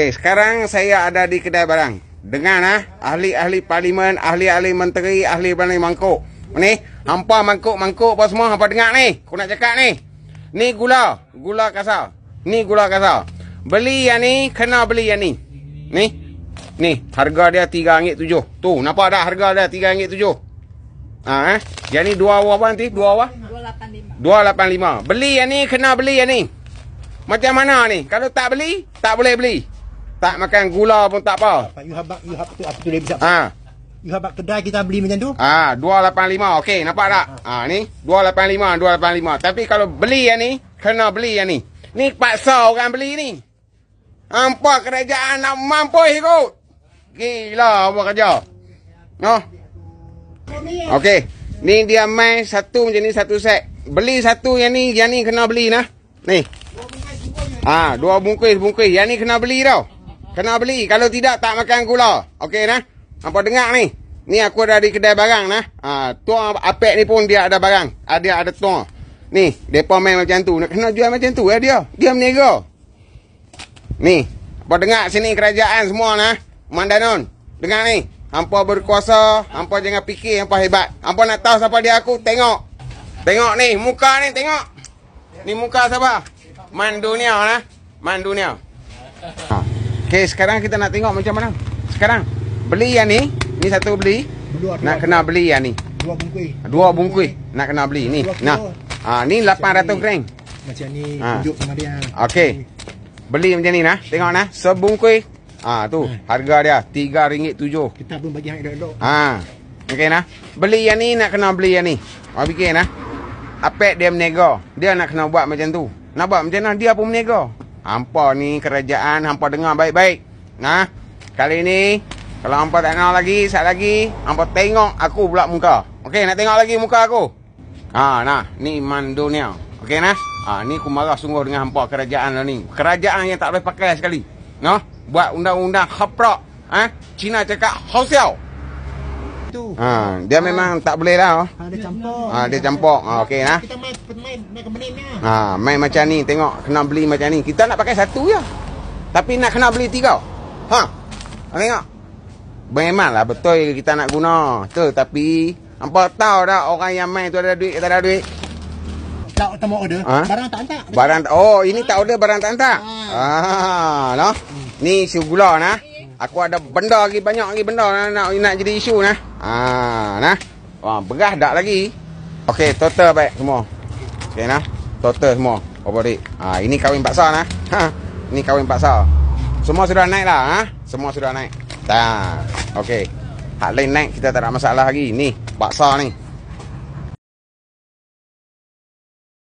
Okay, sekarang saya ada di kedai barang. Dengar ah, ahli-ahli parlimen, ahli-ahli menteri, ahli barang mangkuk. Ni, hampa mangkuk-mangkuk apa semua hampa dengar ni. Aku nak cakap ni. Ni gula, gula kasar. Ni gula kasar. Beli yang ni, kena beli yang ni. Ni. Ni, harga dia RM3.7. Tu, nampak dah harga dia RM3.7. Ah ha, eh. Yang ni dua awal apa nanti? Dua awal? 285. 285. Beli yang ni, kena beli yang ni. Macam mana ni? Kalau tak beli, tak boleh beli tak makan gula pun tak apa. You have back, you have to up boleh. lebih sekejap. You have back kedai kita beli macam tu? Ah, ha, 285. Okey, nampak tak? Ah, ha. ha, ni 285, 285. Tapi kalau beli yang ni, kena beli yang ni. Ni paksa orang beli ni. Hampa kerajaan nak mampus ikut. Gila apa kerja. No. Okey. Ni dia main satu macam ni satu set. Beli satu yang ni, yang ni kena beli nah. Ni. Ah, dua bungkus bungkus. Yang ni kena beli tau. Kena beli. Kalau tidak, tak makan gula. Okey, nah. Apa dengar ni? Ni aku ada di kedai barang, nah. Ha, tuan Apek ni pun dia ada barang. Ha, dia ada tuan. Ni, mereka main macam tu. Nak kena jual macam tu, eh, dia. Dia menegar. Ni. Apa dengar sini kerajaan semua, nah. Mandanon. Dengar ni. Hampa berkuasa. Hampa jangan fikir. Hampa hebat. Hampa nak tahu siapa dia aku. Tengok. Tengok ni. Muka ni, tengok. Ni muka siapa? Mandunia, nah. Mandunia. Ha. Okey, sekarang kita nak tengok macam mana. Sekarang beli yang ni, ni satu beli. Dua, dua, nak kena beli yang ni. Dua bungkui. Dua bungkui. nak kena beli ni. Nah. Ha, ni 800 macam gram. Macam ni ha. tunjuk ha. sama dia. Okey. Beli macam ni nah. Tengok nah, sebungkus. Ah ha, tu, ha. harga dia RM3.7. Kita pun bagi yang elok-elok. Ha. Okey nah. Beli yang ni nak kena beli yang ni. Apa fikir nah? Apek dia menega. Dia nak kena buat macam tu. Nak buat macam mana? Dia pun menega. Hampa ni kerajaan Hampa dengar baik-baik Nah Kali ni Kalau hampa tak nak lagi Sat lagi Hampa tengok aku pula muka Okey nak tengok lagi muka aku Ha nah Ni iman dunia Okey nah Ha ni aku marah sungguh dengan hampa kerajaan lah ni Kerajaan yang tak boleh pakai sekali Nah Buat undang-undang haprak Ha Cina cakap Hau siau tu. Ha, dia ha. memang tak boleh lah. Oh. Ha, dia campur. Ha, dia campur. Ha, okey ha. nah. Kita main main main ha. ha, main macam ni tengok kena beli macam ni. Kita nak pakai satu je. Tapi nak kena beli tiga. Ha. Ha, tengok. Memanglah betul kita nak guna. Tu tapi apa tahu dah orang yang main tu ada duit kita ada duit. Tak temu order. Ha? Barang tak hantar. Barang oh ini ha. tak order barang tak hantar. Ha. Ha. Ha. No? Hmm. Ni sugula nah. Aku ada benda lagi banyak lagi benda nak nak, nak jadi isu nah. Ha nah. Wah, ha, berah dak lagi. Okey, total baik semua. Okey nah. Total semua. Apa dik? Ha ini kawin paksa nah. Ha. Ini kawin paksa. Semua sudah naik lah ha? Semua sudah naik. Dah. Okey. Hak lain naik kita tak ada masalah lagi. Ni, paksa ni.